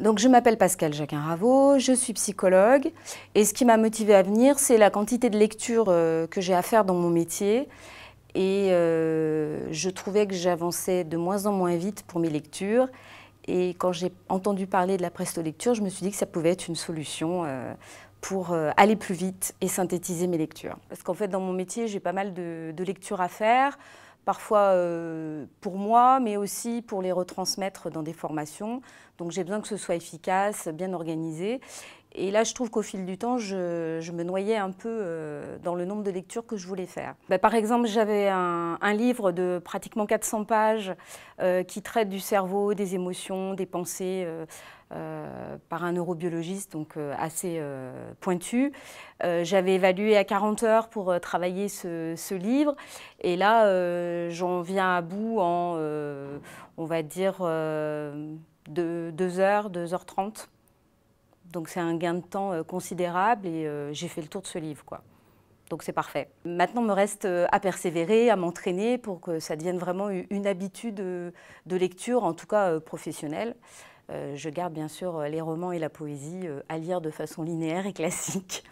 Donc je m'appelle Pascal Jacquin Raveau, je suis psychologue et ce qui m'a motivée à venir, c'est la quantité de lectures euh, que j'ai à faire dans mon métier et euh, je trouvais que j'avançais de moins en moins vite pour mes lectures et quand j'ai entendu parler de la presto-lecture, je me suis dit que ça pouvait être une solution euh, pour aller plus vite et synthétiser mes lectures. Parce qu'en fait, dans mon métier, j'ai pas mal de lectures à faire parfois euh, pour moi, mais aussi pour les retransmettre dans des formations. Donc j'ai besoin que ce soit efficace, bien organisé. Et là, je trouve qu'au fil du temps, je, me noyais un peu euh, dans le nombre de lectures que je voulais faire. Bah, par exemple, j'avais un, livre de pratiquement 400 pages euh, qui traite du cerveau, des émotions, des pensées euh, par un neurobiologiste, donc assez pointu. j'avais évalué à 40 heures pour travailler ce, livre. Et là, j'en viens à bout en, on va dire, 2 deux, heures, 2 heures 30. Donc c'est un gain de temps euh, considérable et euh, j'ai fait le tour de ce livre. Quoi. Donc c'est parfait. Maintenant, me reste euh, à persévérer, à m'entraîner pour que ça devienne vraiment une habitude de lecture, en tout cas professionnelle. Je garde bien sûr les romans et la poésie à lire de façon linéaire et classique.